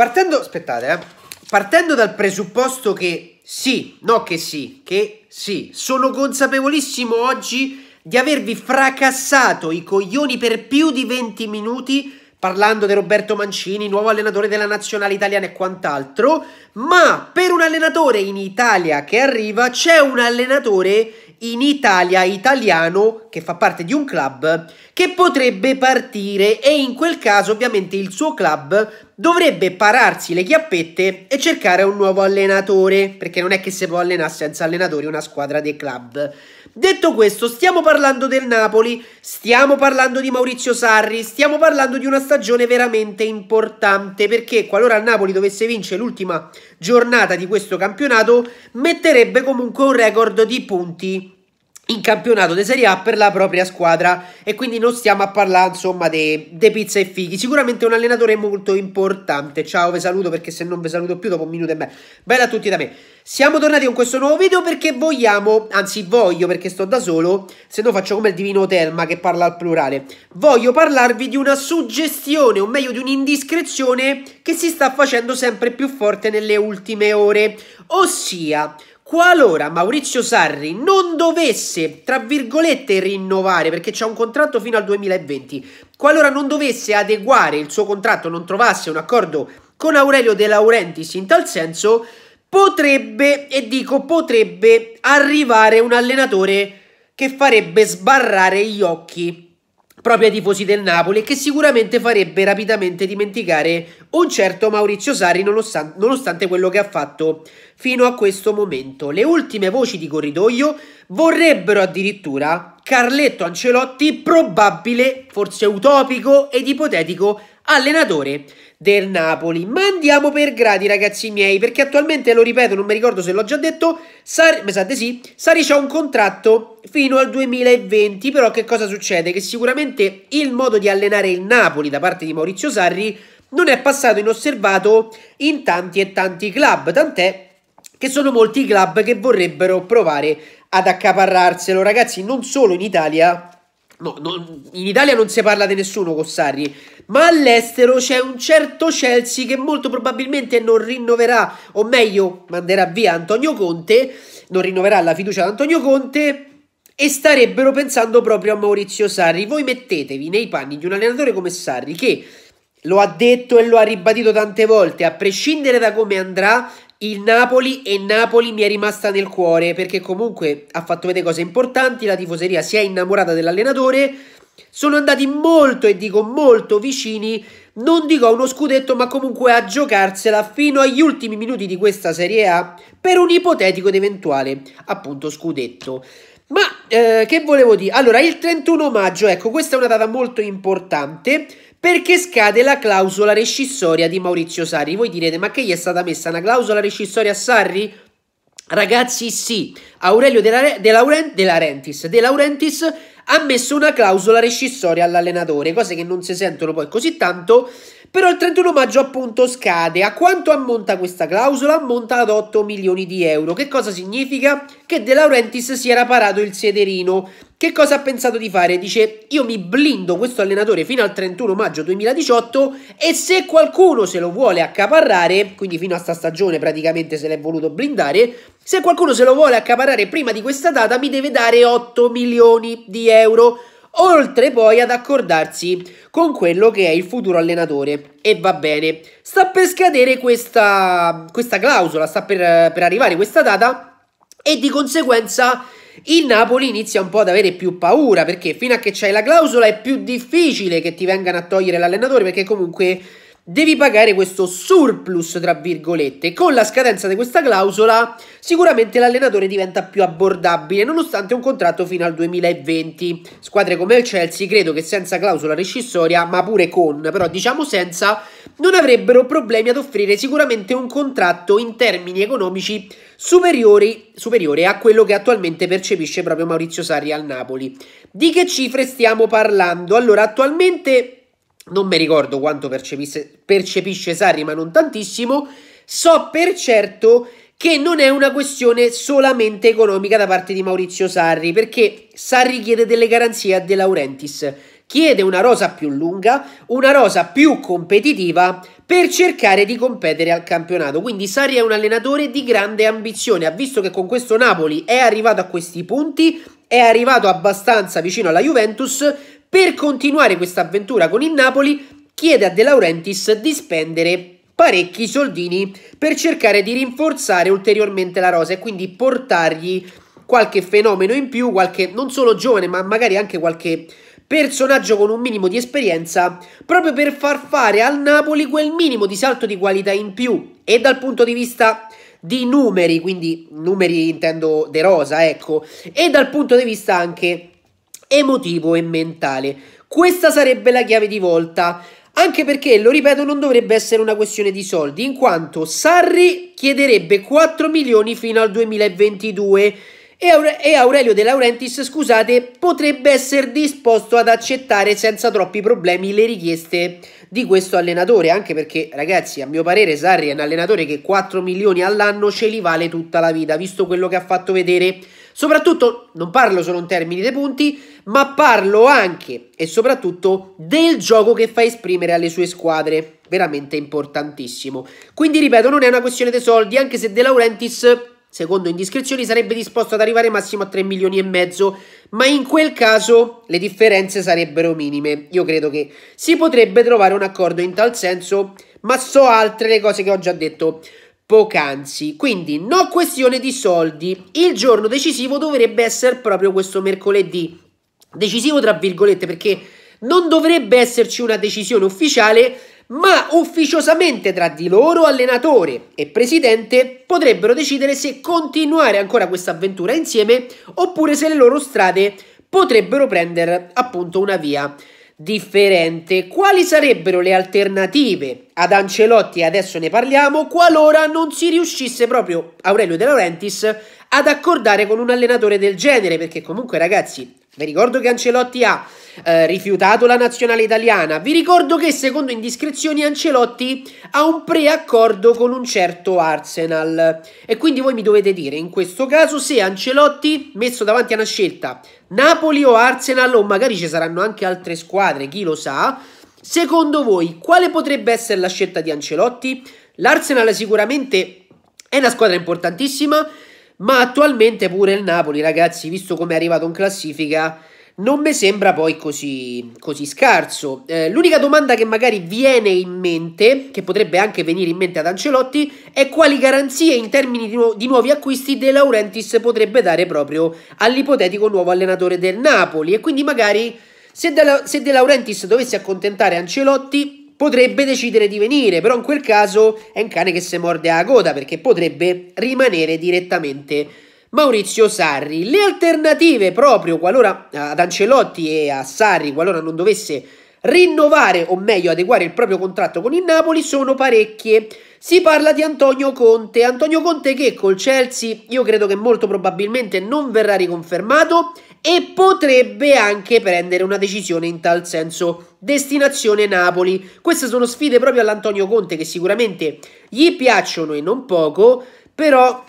Partendo, aspettate, eh. partendo dal presupposto che sì, no che sì, che sì, sono consapevolissimo oggi di avervi fracassato i coglioni per più di 20 minuti parlando di Roberto Mancini, nuovo allenatore della nazionale italiana e quant'altro, ma per un allenatore in Italia che arriva c'è un allenatore in Italia italiano che fa parte di un club che potrebbe partire e in quel caso ovviamente il suo club dovrebbe pararsi le chiappette e cercare un nuovo allenatore perché non è che si può allenare senza allenatori una squadra dei club. Detto questo, stiamo parlando del Napoli, stiamo parlando di Maurizio Sarri, stiamo parlando di una stagione veramente importante perché qualora il Napoli dovesse vincere l'ultima giornata di questo campionato metterebbe comunque un record di punti in campionato di Serie A per la propria squadra e quindi non stiamo a parlare insomma di pizza e fighi sicuramente un allenatore molto importante ciao vi saluto perché se non vi saluto più dopo un minuto e mezzo bella a tutti da me siamo tornati con questo nuovo video perché vogliamo anzi voglio perché sto da solo se no faccio come il divino Terma che parla al plurale voglio parlarvi di una suggestione o meglio di un'indiscrezione che si sta facendo sempre più forte nelle ultime ore ossia Qualora Maurizio Sarri non dovesse, tra virgolette, rinnovare, perché c'è un contratto fino al 2020, qualora non dovesse adeguare il suo contratto, non trovasse un accordo con Aurelio De Laurentiis in tal senso, potrebbe, e dico potrebbe, arrivare un allenatore che farebbe sbarrare gli occhi proprio ai tifosi del Napoli e che sicuramente farebbe rapidamente dimenticare un certo Maurizio Sarri nonostan nonostante quello che ha fatto fino a questo momento. Le ultime voci di corridoio vorrebbero addirittura Carletto Ancelotti probabile, forse utopico ed ipotetico allenatore del Napoli. Ma andiamo per gradi, ragazzi miei, perché attualmente, lo ripeto, non mi ricordo se l'ho già detto, Sarri, mi sa sì, Sarri c'ha un contratto fino al 2020. Però che cosa succede? Che sicuramente il modo di allenare il Napoli da parte di Maurizio Sarri non è passato inosservato in tanti e tanti club, tant'è che sono molti i club che vorrebbero provare ad accaparrarselo, ragazzi, non solo in Italia. No, no, in Italia non si parla di nessuno con Sarri, ma all'estero c'è un certo Chelsea che molto probabilmente non rinnoverà, o meglio, manderà via Antonio Conte, non rinnoverà la fiducia ad Antonio Conte e starebbero pensando proprio a Maurizio Sarri. Voi mettetevi nei panni di un allenatore come Sarri che lo ha detto e lo ha ribadito tante volte, a prescindere da come andrà il Napoli e Napoli mi è rimasta nel cuore perché comunque ha fatto vedere cose importanti, la tifoseria si è innamorata dell'allenatore, sono andati molto e dico molto vicini, non dico a uno scudetto ma comunque a giocarsela fino agli ultimi minuti di questa Serie A per un ipotetico ed eventuale appunto scudetto. Ma eh, che volevo dire? Allora, il 31 maggio, ecco, questa è una data molto importante perché scade la clausola rescissoria di Maurizio Sarri. Voi direte, ma che gli è stata messa una clausola rescissoria a Sarri? Ragazzi, sì, Aurelio De, La- De, Lauren- De Laurentiis, De Laurentiis ha messo una clausola rescissoria all'allenatore, cose che non si sentono poi così tanto, però il 31 maggio appunto scade. A quanto ammonta questa clausola? Ammonta ad 8 milioni di euro. Che cosa significa? Che De Laurentiis si era parato il sederino che cosa ha pensato di fare? Dice io mi blindo questo allenatore fino al 31 maggio 2018 e se qualcuno se lo vuole accaparrare, quindi fino a sta stagione praticamente se l'è voluto blindare, se qualcuno se lo vuole accaparrare prima di questa data mi deve dare 8 milioni di euro oltre poi ad accordarsi con quello che è il futuro allenatore. E va bene, sta per scadere questa, questa clausola, sta per, per arrivare questa data e di conseguenza il Napoli inizia un po' ad avere più paura perché fino a che c'è la clausola è più difficile che ti vengano a togliere l'allenatore perché comunque devi pagare questo surplus, tra virgolette. Con la scadenza di questa clausola sicuramente l'allenatore diventa più abbordabile, nonostante un contratto fino al 2020. Squadre come il Chelsea credo che senza clausola rescissoria, ma pure con, però diciamo senza, non avrebbero problemi ad offrire sicuramente un contratto in termini economici superiori, superiore a quello che attualmente percepisce proprio Maurizio Sarri al Napoli. Di che cifre stiamo parlando? Allora, attualmente non mi ricordo quanto percepisse, percepisce Sarri, ma non tantissimo. So per certo che non è una questione solamente economica da parte di Maurizio Sarri, perché Sarri chiede delle garanzie a De Laurentiis, chiede una rosa più lunga, una rosa più competitiva per cercare di competere al campionato. Quindi Sarri è un allenatore di grande ambizione, ha visto che con questo Napoli è arrivato a questi punti, è arrivato abbastanza vicino alla Juventus per continuare questa avventura con il Napoli, chiede a De Laurentiis di spendere parecchi soldini per cercare di rinforzare ulteriormente la rosa e quindi portargli qualche fenomeno in più, qualche non solo giovane, ma magari anche qualche personaggio con un minimo di esperienza, proprio per far fare al Napoli quel minimo di salto di qualità in più e dal punto di vista di numeri, quindi numeri intendo De Rosa, ecco, e dal punto di vista anche emotivo e mentale. Questa sarebbe la chiave di volta. Anche perché, lo ripeto, non dovrebbe essere una questione di soldi, in quanto Sarri chiederebbe 4 milioni fino al 2022 e, Aure e Aurelio De Laurentiis, scusate, potrebbe essere disposto ad accettare senza troppi problemi le richieste di questo allenatore, anche perché, ragazzi, a mio parere Sarri è un allenatore che 4 milioni all'anno ce li vale tutta la vita, visto quello che ha fatto vedere Soprattutto non parlo solo in termini dei punti, ma parlo anche e soprattutto del gioco che fa esprimere alle sue squadre, veramente importantissimo. Quindi ripeto, non è una questione dei soldi, anche se De Laurentiis secondo indiscrezioni sarebbe disposto ad arrivare massimo a 3 milioni e mezzo, ma in quel caso le differenze sarebbero minime. Io credo che si potrebbe trovare un accordo in tal senso, ma so altre le cose che ho già detto poc'anzi. Quindi no questione di soldi. Il giorno decisivo dovrebbe essere proprio questo mercoledì. Decisivo tra virgolette perché non dovrebbe esserci una decisione ufficiale, ma ufficiosamente tra di loro allenatore e presidente potrebbero decidere se continuare ancora questa avventura insieme oppure se le loro strade potrebbero prendere appunto una via differente. Quali sarebbero le alternative ad Ancelotti? Adesso ne parliamo. Qualora non si riuscisse proprio Aurelio De Laurentiis ad accordare con un allenatore del genere, perché comunque ragazzi, vi ricordo che Ancelotti ha eh, rifiutato la nazionale italiana. Vi ricordo che secondo indiscrezioni Ancelotti ha un preaccordo con un certo Arsenal e quindi voi mi dovete dire in questo caso se Ancelotti messo davanti a una scelta Napoli o Arsenal o magari ci saranno anche altre squadre, chi lo sa, secondo voi quale potrebbe essere la scelta di Ancelotti? L'Arsenal sicuramente è una squadra importantissima, ma attualmente pure il Napoli, ragazzi, visto come è arrivato in classifica, non mi sembra poi così, così scarso. Eh, l'unica domanda che magari viene in mente, che potrebbe anche venire in mente ad Ancelotti, è quali garanzie in termini di, nu- di nuovi acquisti De Laurentiis potrebbe dare proprio all'ipotetico nuovo allenatore del Napoli. E quindi magari se De, La- se De Laurentiis dovesse accontentare Ancelotti, potrebbe decidere di venire, però in quel caso è un cane che si morde a coda perché potrebbe rimanere direttamente Maurizio Sarri. Le alternative proprio qualora eh, ad Ancelotti e a Sarri, qualora non dovesse rinnovare o meglio adeguare il proprio contratto con il Napoli, sono parecchie. Si parla di Antonio Conte. Antonio Conte che col Chelsea io credo che molto probabilmente non verrà riconfermato e potrebbe anche prendere una decisione in tal senso. Destinazione Napoli. Queste sono sfide proprio all'Antonio Conte che sicuramente gli piacciono e non poco, però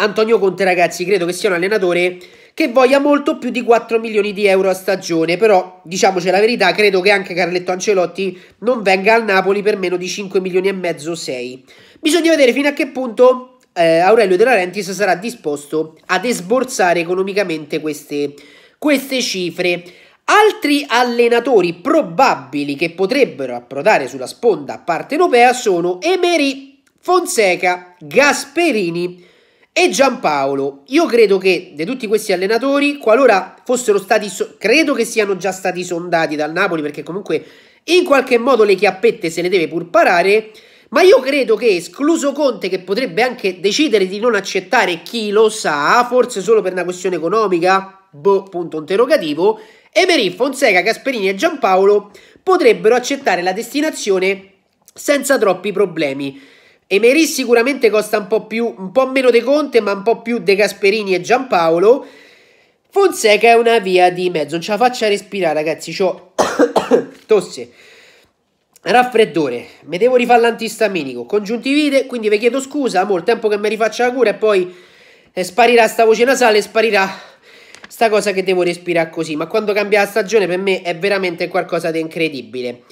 Antonio Conte, ragazzi, credo che sia un allenatore che voglia molto più di 4 milioni di euro a stagione, però diciamoci la verità, credo che anche Carletto Ancelotti non venga al Napoli per meno di 5 milioni e mezzo 6. Bisogna vedere fino a che punto eh, Aurelio De Laurentiis sarà disposto ad esborsare economicamente queste, queste cifre. Altri allenatori probabili che potrebbero approdare sulla sponda partenopea sono Emery, Fonseca, Gasperini, e Giampaolo, io credo che di tutti questi allenatori, qualora fossero stati, so credo che siano già stati sondati dal Napoli, perché comunque in qualche modo le chiappette se le deve pur parare, ma io credo che escluso Conte, che potrebbe anche decidere di non accettare, chi lo sa, forse solo per una questione economica, boh, punto interrogativo, Emery, Fonseca, Gasperini e Giampaolo potrebbero accettare la destinazione senza troppi problemi. Emery sicuramente costa un po, più, un po' meno De Conte, ma un po' più De Gasperini e Giampaolo. Fonseca è una via di mezzo, non ce la faccio respirare ragazzi, ho tosse, raffreddore, mi devo rifare l'antistaminico, congiuntivite, quindi vi chiedo scusa, amore, tempo che mi rifaccio la cura e poi eh, sparirà sta voce nasale sparirà sta cosa che devo respirare così, ma quando cambia la stagione per me è veramente qualcosa di incredibile.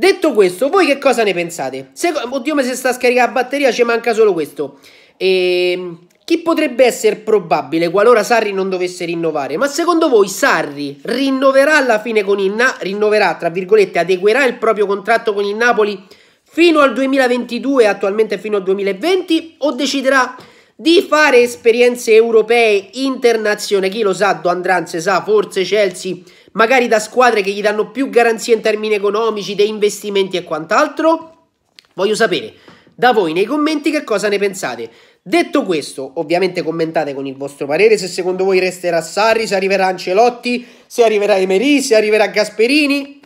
Detto questo, voi che cosa ne pensate? Se, oddio, ma se sta scaricando la batteria ci manca solo questo. E, ehm, chi potrebbe essere probabile qualora Sarri non dovesse rinnovare? Ma secondo voi Sarri rinnoverà alla fine con il Na- rinnoverà, tra virgolette, adeguerà il proprio contratto con il Napoli fino al 2022 attualmente fino al 2020 o deciderà di fare esperienze europee, internazionali, chi lo sa, Do Andranze sa, forse Chelsea magari da squadre che gli danno più garanzie in termini economici, dei investimenti e quant'altro? Voglio sapere da voi nei commenti che cosa ne pensate. Detto questo, ovviamente commentate con il vostro parere se secondo voi resterà Sarri, se arriverà Ancelotti, se arriverà Emery, se arriverà Gasperini.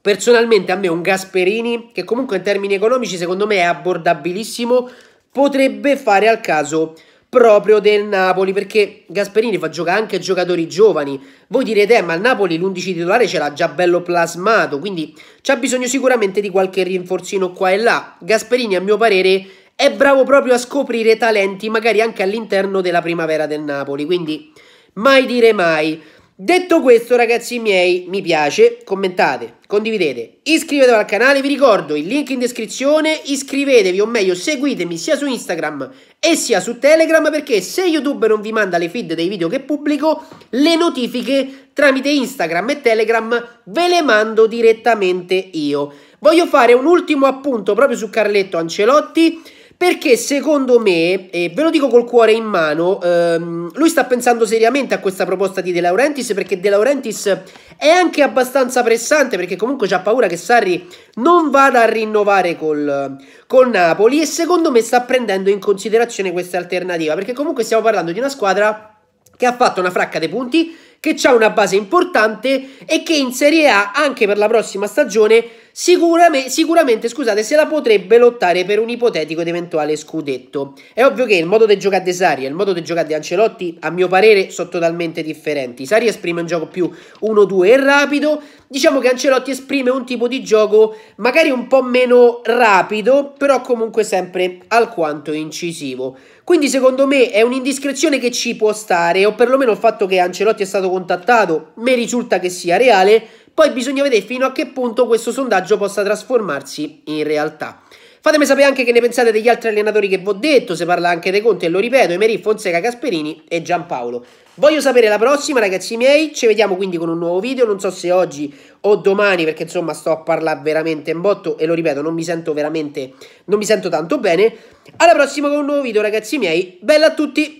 Personalmente a me un Gasperini, che comunque in termini economici secondo me è abbordabilissimo, potrebbe fare al caso proprio del Napoli, perché Gasperini fa giocare anche giocatori giovani. Voi direte, eh, ma il Napoli l'11 titolare ce l'ha già bello plasmato, quindi c'ha bisogno sicuramente di qualche rinforzino qua e là. Gasperini, a mio parere, è bravo proprio a scoprire talenti, magari anche all'interno della primavera del Napoli, quindi mai dire mai. Detto questo, ragazzi miei, mi piace, commentate, condividete, iscrivetevi al canale, vi ricordo il link in descrizione, iscrivetevi o meglio seguitemi sia su Instagram e sia su Telegram perché se YouTube non vi manda le feed dei video che pubblico, le notifiche tramite Instagram e Telegram ve le mando direttamente io. Voglio fare un ultimo appunto proprio su Carletto Ancelotti perché secondo me, e ve lo dico col cuore in mano, ehm, lui sta pensando seriamente a questa proposta di De Laurentiis perché De Laurentiis è anche abbastanza pressante perché comunque c'ha paura che Sarri non vada a rinnovare col, col Napoli e secondo me sta prendendo in considerazione questa alternativa perché comunque stiamo parlando di una squadra che ha fatto una fracca dei punti, che ha una base importante e che in Serie A anche per la prossima stagione sicuramente, sicuramente scusate, se la potrebbe lottare per un ipotetico ed eventuale scudetto. È ovvio che il modo di giocare di Sari e il modo di giocare di Ancelotti, a mio parere, sono totalmente differenti. Sari esprime un gioco più 1-2 e rapido, diciamo che Ancelotti esprime un tipo di gioco magari un po' meno rapido, però comunque sempre alquanto incisivo. Quindi secondo me è un'indiscrezione che ci può stare, o perlomeno il fatto che Ancelotti è stato contattato, mi risulta che sia reale, poi bisogna vedere fino a che punto questo sondaggio possa trasformarsi in realtà. Fatemi sapere anche che ne pensate degli altri allenatori che vi ho detto, se parla anche dei Conte, e lo ripeto, Emery, Fonseca, Casperini e Giampaolo. Voglio sapere la prossima ragazzi miei, ci vediamo quindi con un nuovo video, non so se oggi o domani perché insomma sto a parlare veramente in botto e lo ripeto non mi sento veramente, non mi sento tanto bene. Alla prossima con un nuovo video ragazzi miei, bella a tutti!